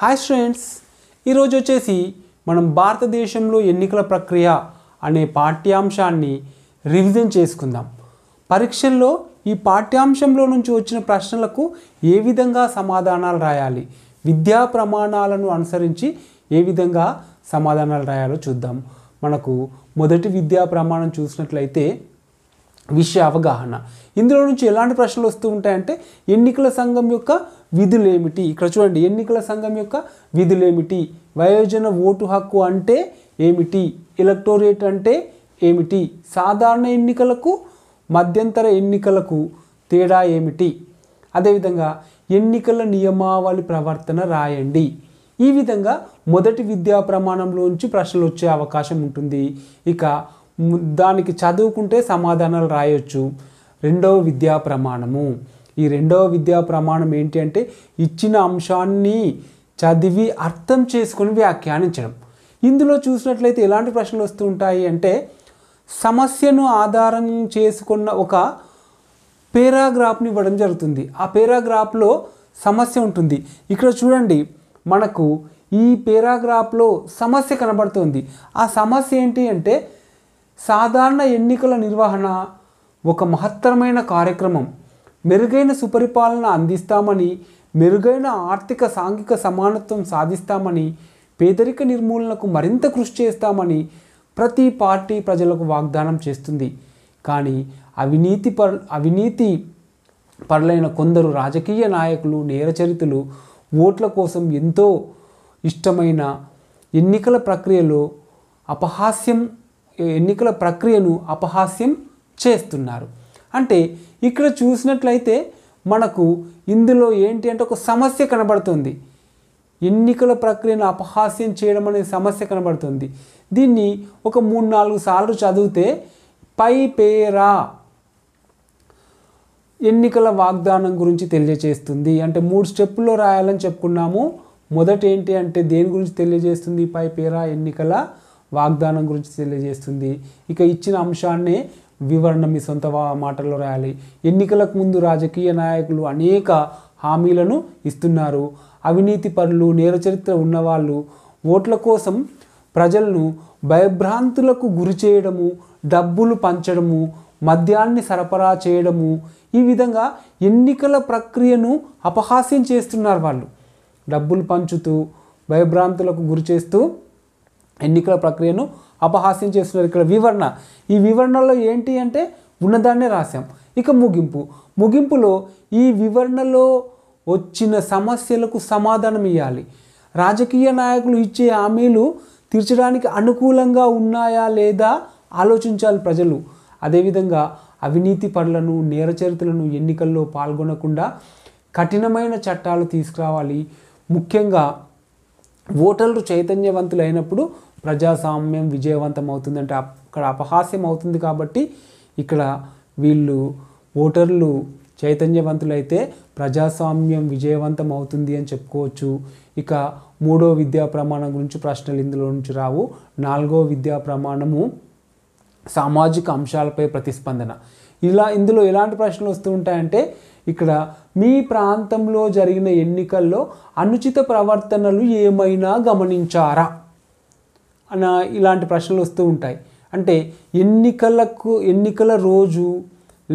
hi students ఈరోజు వచ్చేసి మనం భారతదేశంలో ఎన్నికల ప్రక్రియ అనే పాఠ్యాంశాన్ని రివిజన్ చేసుకుందాం పరీక్షల్లో ఈ పాఠ్యాంశంలో నుంచి వచ్చిన ప్రశ్నలకు ఏ విధంగా సమాధానాలు రాయాలి విద్యా ప్రమాణాలను అనుసరించి ఏ విధంగా సమాధానాలు రాయాలో చూద్దాం మనకు మొదటి విద్యా ప్రమాణం చూసినట్లయితే విషయ అవగాహన ఇందులో నుంచి ఎలాంటి ప్రశ్నలు వస్తూ ఉంటాయంటే ఎన్నికల సంఘం యొక్క విధులేమిటి ఇక్కడ చూడండి ఎన్నికల సంఘం యొక్క విధులేమిటి వయోజన ఓటు హక్కు అంటే ఏమిటి ఎలక్టోరేట్ అంటే ఏమిటి సాధారణ ఎన్నికలకు మధ్యంతర ఎన్నికలకు తేడా ఏమిటి అదేవిధంగా ఎన్నికల నియమావళి ప్రవర్తన రాయండి ఈ విధంగా మొదటి విద్యా ప్రమాణంలోంచి ప్రశ్నలు వచ్చే అవకాశం ఉంటుంది ఇక దానికి చదువుకుంటే సమాధానాలు రాయొచ్చు రెండవ విద్యా ప్రమాణము ఈ రెండవ విద్యా ప్రమాణం ఏంటి అంటే ఇచ్చిన అంశాన్ని చదివి అర్థం చేసుకుని వ్యాఖ్యానించడం ఇందులో చూసినట్లయితే ఎలాంటి ప్రశ్నలు వస్తూ ఉంటాయి అంటే సమస్యను ఆధారం చేసుకున్న ఒక పేరాగ్రాఫ్ని ఇవ్వడం జరుగుతుంది ఆ పేరాగ్రాఫ్లో సమస్య ఉంటుంది ఇక్కడ చూడండి మనకు ఈ పేరాగ్రాఫ్లో సమస్య కనబడుతుంది ఆ సమస్య ఏంటి అంటే సాధారణ ఎన్నికల నిర్వహణ ఒక మహత్తరమైన కార్యక్రమం మెరుగైన సుపరిపాలన అందిస్తామని మెరుగైన ఆర్థిక సాంఘిక సమానత్వం సాధిస్తామని పేదరిక నిర్మూలనకు మరింత కృషి చేస్తామని ప్రతి పార్టీ ప్రజలకు వాగ్దానం చేస్తుంది కానీ అవినీతి పర్ అవినీతి పరులైన కొందరు రాజకీయ నాయకులు నేరచరితులు ఓట్ల కోసం ఎంతో ఇష్టమైన ఎన్నికల ప్రక్రియలో అపహాస్యం ఎన్నికల ప్రక్రియను అపహాస్యం చేస్తున్నారు అంటే ఇక్కడ చూసినట్లయితే మనకు ఇందులో ఏంటి అంటే ఒక సమస్య కనబడుతుంది ఎన్నికల ప్రక్రియను అపహాస్యం చేయడం అనే సమస్య కనబడుతుంది దీన్ని ఒక మూడు నాలుగు సార్లు చదివితే పై పేరా ఎన్నికల వాగ్దానం గురించి తెలియజేస్తుంది అంటే మూడు స్టెప్పుల్లో రాయాలని చెప్పుకున్నాము మొదట ఏంటి అంటే దేని గురించి తెలియజేస్తుంది పై పేరా ఎన్నికల వాగ్దానం గురించి తెలియజేస్తుంది ఇక ఇచ్చిన అంశాన్ని వివరణ మీ సొంత మాటల్లో రాయాలి ఎన్నికలకు ముందు రాజకీయ నాయకులు అనేక హామీలను ఇస్తున్నారు అవినీతి పనులు నేర చరిత్ర ఉన్నవాళ్ళు ఓట్ల కోసం ప్రజలను భయభ్రాంతులకు గురి చేయడము డబ్బులు పంచడము మద్యాన్ని సరఫరా చేయడము ఈ విధంగా ఎన్నికల ప్రక్రియను అపహాస్యం చేస్తున్నారు వాళ్ళు డబ్బులు పంచుతూ భయభ్రాంతులకు గురి చేస్తూ ఎన్నికల ప్రక్రియను అపహాస్యం చేస్తున్నారు ఇక్కడ వివరణ ఈ వివరణలో ఏంటి అంటే ఉన్నదాన్నే రాశాం ఇక ముగింపు ముగింపులో ఈ వివరణలో వచ్చిన సమస్యలకు సమాధానం ఇవ్వాలి రాజకీయ నాయకులు ఇచ్చే హామీలు తీర్చడానికి అనుకూలంగా ఉన్నాయా లేదా ఆలోచించాలి ప్రజలు అదేవిధంగా అవినీతి పనులను నేరచరితలను ఎన్నికల్లో పాల్గొనకుండా కఠినమైన చట్టాలు తీసుకురావాలి ముఖ్యంగా ఓటర్లు చైతన్యవంతులు అయినప్పుడు ప్రజాస్వామ్యం విజయవంతం అంటే అక్కడ అపహాస్యం అవుతుంది కాబట్టి ఇక్కడ వీళ్ళు ఓటర్లు చైతన్యవంతులైతే ప్రజాస్వామ్యం విజయవంతం అవుతుంది అని చెప్పుకోవచ్చు ఇక మూడో విద్యా ప్రమాణం గురించి ప్రశ్నలు ఇందులో నుంచి రావు నాలుగో విద్యా ప్రమాణము సామాజిక అంశాలపై ప్రతిస్పందన ఇలా ఇందులో ఎలాంటి ప్రశ్నలు వస్తూ ఉంటాయంటే ఇక్కడ మీ ప్రాంతంలో జరిగిన ఎన్నికల్లో అనుచిత ప్రవర్తనలు ఏమైనా గమనించారా అన్న ఇలాంటి ప్రశ్నలు వస్తూ ఉంటాయి అంటే ఎన్నికలకు ఎన్నికల రోజు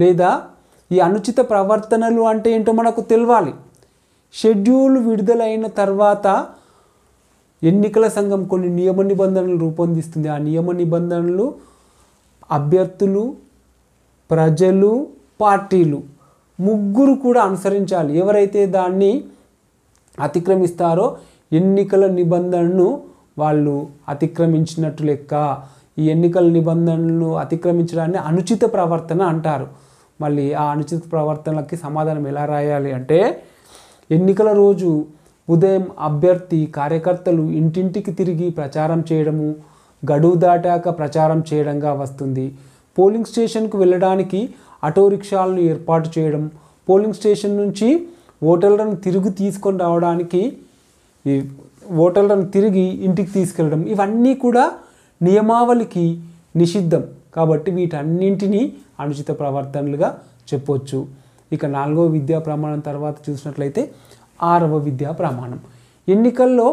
లేదా ఈ అనుచిత ప్రవర్తనలు అంటే ఏంటో మనకు తెలియాలి షెడ్యూల్ విడుదలైన తర్వాత ఎన్నికల సంఘం కొన్ని నియమ నిబంధనలు రూపొందిస్తుంది ఆ నియమ నిబంధనలు అభ్యర్థులు ప్రజలు పార్టీలు ముగ్గురు కూడా అనుసరించాలి ఎవరైతే దాన్ని అతిక్రమిస్తారో ఎన్నికల నిబంధనను వాళ్ళు అతిక్రమించినట్టు లెక్క ఈ ఎన్నికల నిబంధనలు అతిక్రమించడాన్ని అనుచిత ప్రవర్తన అంటారు మళ్ళీ ఆ అనుచిత ప్రవర్తనలకి సమాధానం ఎలా రాయాలి అంటే ఎన్నికల రోజు ఉదయం అభ్యర్థి కార్యకర్తలు ఇంటింటికి తిరిగి ప్రచారం చేయడము గడువు దాటాక ప్రచారం చేయడంగా వస్తుంది పోలింగ్ స్టేషన్కు వెళ్ళడానికి ఆటో రిక్షాలను ఏర్పాటు చేయడం పోలింగ్ స్టేషన్ నుంచి ఓటర్లను తిరిగి తీసుకొని రావడానికి ఓటర్లను తిరిగి ఇంటికి తీసుకెళ్ళడం ఇవన్నీ కూడా నియమావళికి నిషిద్ధం కాబట్టి వీటన్నింటినీ అనుచిత ప్రవర్తనలుగా చెప్పవచ్చు ఇక నాలుగవ విద్యా ప్రమాణం తర్వాత చూసినట్లయితే ఆరవ విద్యా ప్రమాణం ఎన్నికల్లో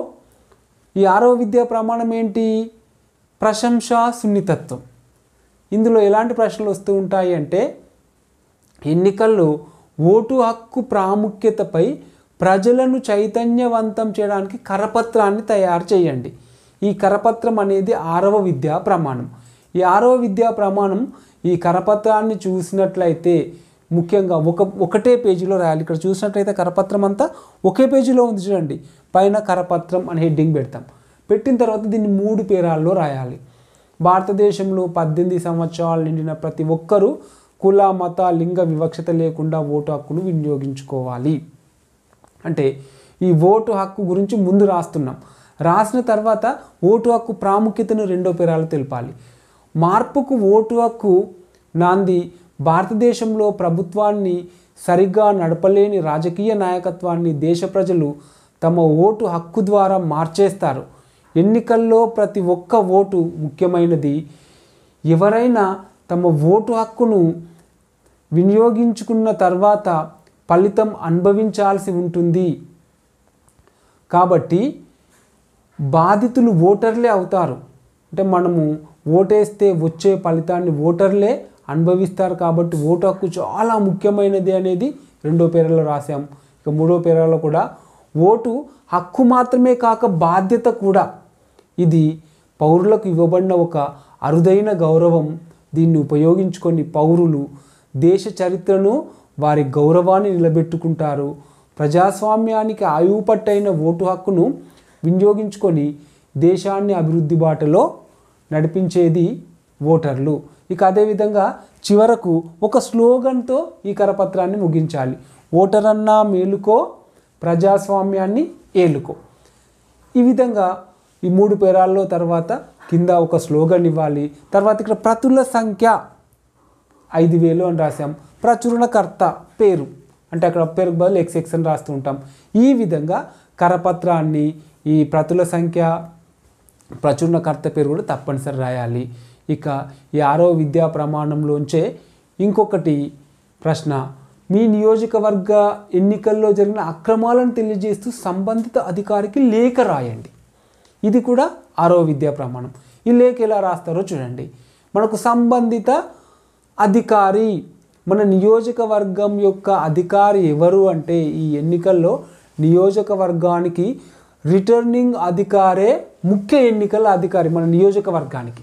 ఈ ఆరవ విద్యా ప్రమాణం ఏంటి ప్రశంసా సున్నితత్వం ఇందులో ఎలాంటి ప్రశ్నలు వస్తూ ఉంటాయి అంటే ఎన్నికల్లో ఓటు హక్కు ప్రాముఖ్యతపై ప్రజలను చైతన్యవంతం చేయడానికి కరపత్రాన్ని తయారు చేయండి ఈ కరపత్రం అనేది ఆరవ విద్యా ప్రమాణం ఈ ఆరవ విద్యా ప్రమాణం ఈ కరపత్రాన్ని చూసినట్లయితే ముఖ్యంగా ఒక ఒకటే పేజీలో రాయాలి ఇక్కడ చూసినట్లయితే కరపత్రం అంతా ఒకే పేజీలో ఉంది చూడండి పైన కరపత్రం అని హెడ్డింగ్ పెడతాం పెట్టిన తర్వాత దీన్ని మూడు పేరాల్లో రాయాలి భారతదేశంలో పద్దెనిమిది సంవత్సరాలు నిండిన ప్రతి ఒక్కరూ కుల మత లింగ వివక్షత లేకుండా ఓటు హక్కును వినియోగించుకోవాలి అంటే ఈ ఓటు హక్కు గురించి ముందు రాస్తున్నాం రాసిన తర్వాత ఓటు హక్కు ప్రాముఖ్యతను రెండో పేరాలు తెలిపాలి మార్పుకు ఓటు హక్కు నాంది భారతదేశంలో ప్రభుత్వాన్ని సరిగ్గా నడపలేని రాజకీయ నాయకత్వాన్ని దేశ ప్రజలు తమ ఓటు హక్కు ద్వారా మార్చేస్తారు ఎన్నికల్లో ప్రతి ఒక్క ఓటు ముఖ్యమైనది ఎవరైనా తమ ఓటు హక్కును వినియోగించుకున్న తర్వాత ఫలితం అనుభవించాల్సి ఉంటుంది కాబట్టి బాధితులు ఓటర్లే అవుతారు అంటే మనము ఓటేస్తే వచ్చే ఫలితాన్ని ఓటర్లే అనుభవిస్తారు కాబట్టి ఓటు హక్కు చాలా ముఖ్యమైనది అనేది రెండో పేరాలో రాశాం ఇక మూడో పేరాలో కూడా ఓటు హక్కు మాత్రమే కాక బాధ్యత కూడా ఇది పౌరులకు ఇవ్వబడిన ఒక అరుదైన గౌరవం దీన్ని ఉపయోగించుకొని పౌరులు దేశ చరిత్రను వారి గౌరవాన్ని నిలబెట్టుకుంటారు ప్రజాస్వామ్యానికి ఆయువుపట్టైన ఓటు హక్కును వినియోగించుకొని దేశాన్ని అభివృద్ధి బాటలో నడిపించేది ఓటర్లు ఇక అదేవిధంగా చివరకు ఒక స్లోగన్తో ఈ కరపత్రాన్ని ముగించాలి ఓటరన్నా మేలుకో ప్రజాస్వామ్యాన్ని ఏలుకో ఈ విధంగా ఈ మూడు పేరాల్లో తర్వాత కింద ఒక స్లోగన్ ఇవ్వాలి తర్వాత ఇక్కడ ప్రతుల సంఖ్య ఐదు వేలు అని రాసాం ప్రచురణకర్త పేరు అంటే అక్కడ పేరు బదులు ఎక్స్ఎక్స్ అని రాస్తూ ఉంటాం ఈ విధంగా కరపత్రాన్ని ఈ ప్రతుల సంఖ్య ప్రచురణకర్త పేరు కూడా తప్పనిసరి రాయాలి ఇక ఈ ఆరో విద్యా ప్రమాణంలోంచే ఇంకొకటి ప్రశ్న మీ నియోజకవర్గ ఎన్నికల్లో జరిగిన అక్రమాలను తెలియజేస్తూ సంబంధిత అధికారికి లేఖ రాయండి ఇది కూడా ఆరో విద్యా ప్రమాణం ఈ లేఖ ఎలా రాస్తారో చూడండి మనకు సంబంధిత అధికారి మన నియోజకవర్గం యొక్క అధికారి ఎవరు అంటే ఈ ఎన్నికల్లో నియోజకవర్గానికి రిటర్నింగ్ అధికారే ముఖ్య ఎన్నికల అధికారి మన నియోజకవర్గానికి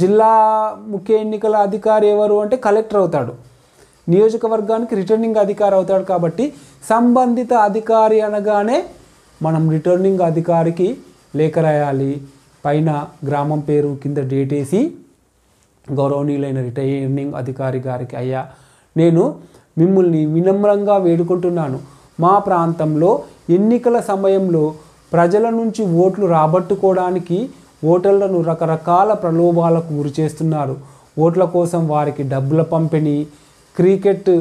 జిల్లా ముఖ్య ఎన్నికల అధికారి ఎవరు అంటే కలెక్టర్ అవుతాడు నియోజకవర్గానికి రిటర్నింగ్ అధికారి అవుతాడు కాబట్టి సంబంధిత అధికారి అనగానే మనం రిటర్నింగ్ అధికారికి లేఖ రాయాలి పైన గ్రామం పేరు కింద డేటేసి గౌరవనీయులైన రిటైర్నింగ్ అధికారి గారికి అయ్యా నేను మిమ్మల్ని వినమ్రంగా వేడుకుంటున్నాను మా ప్రాంతంలో ఎన్నికల సమయంలో ప్రజల నుంచి ఓట్లు రాబట్టుకోవడానికి ఓటర్లను రకరకాల ప్రలోభాలకు గురి చేస్తున్నారు ఓట్ల కోసం వారికి డబ్బుల పంపిణీ క్రికెట్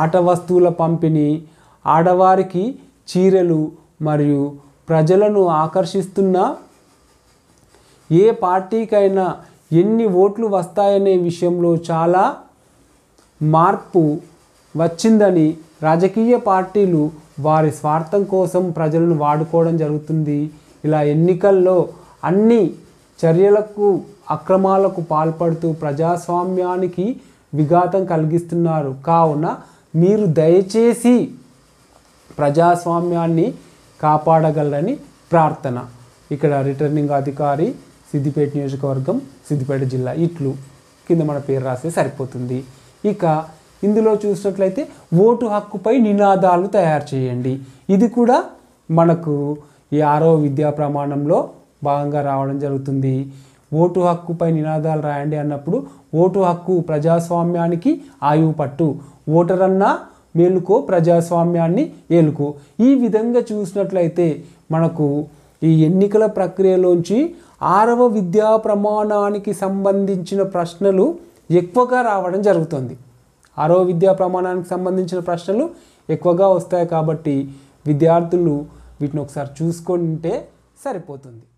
ఆట వస్తువుల పంపిణీ ఆడవారికి చీరలు మరియు ప్రజలను ఆకర్షిస్తున్న ఏ పార్టీకైనా ఎన్ని ఓట్లు వస్తాయనే విషయంలో చాలా మార్పు వచ్చిందని రాజకీయ పార్టీలు వారి స్వార్థం కోసం ప్రజలను వాడుకోవడం జరుగుతుంది ఇలా ఎన్నికల్లో అన్ని చర్యలకు అక్రమాలకు పాల్పడుతూ ప్రజాస్వామ్యానికి విఘాతం కలిగిస్తున్నారు కావున మీరు దయచేసి ప్రజాస్వామ్యాన్ని కాపాడగలరని ప్రార్థన ఇక్కడ రిటర్నింగ్ అధికారి సిద్దిపేట నియోజకవర్గం సిద్దిపేట జిల్లా ఇట్లు కింద మన పేరు రాస్తే సరిపోతుంది ఇక ఇందులో చూసినట్లయితే ఓటు హక్కుపై నినాదాలు తయారు చేయండి ఇది కూడా మనకు ఈ ఆరో విద్యా ప్రమాణంలో భాగంగా రావడం జరుగుతుంది ఓటు హక్కుపై నినాదాలు రాయండి అన్నప్పుడు ఓటు హక్కు ప్రజాస్వామ్యానికి ఆయువు పట్టు ఓటరన్నా మేలుకో ప్రజాస్వామ్యాన్ని ఏలుకో ఈ విధంగా చూసినట్లయితే మనకు ఈ ఎన్నికల ప్రక్రియలోంచి ఆరవ విద్యా ప్రమాణానికి సంబంధించిన ప్రశ్నలు ఎక్కువగా రావడం జరుగుతుంది ఆరవ విద్యా ప్రమాణానికి సంబంధించిన ప్రశ్నలు ఎక్కువగా వస్తాయి కాబట్టి విద్యార్థులు వీటిని ఒకసారి చూసుకుంటే సరిపోతుంది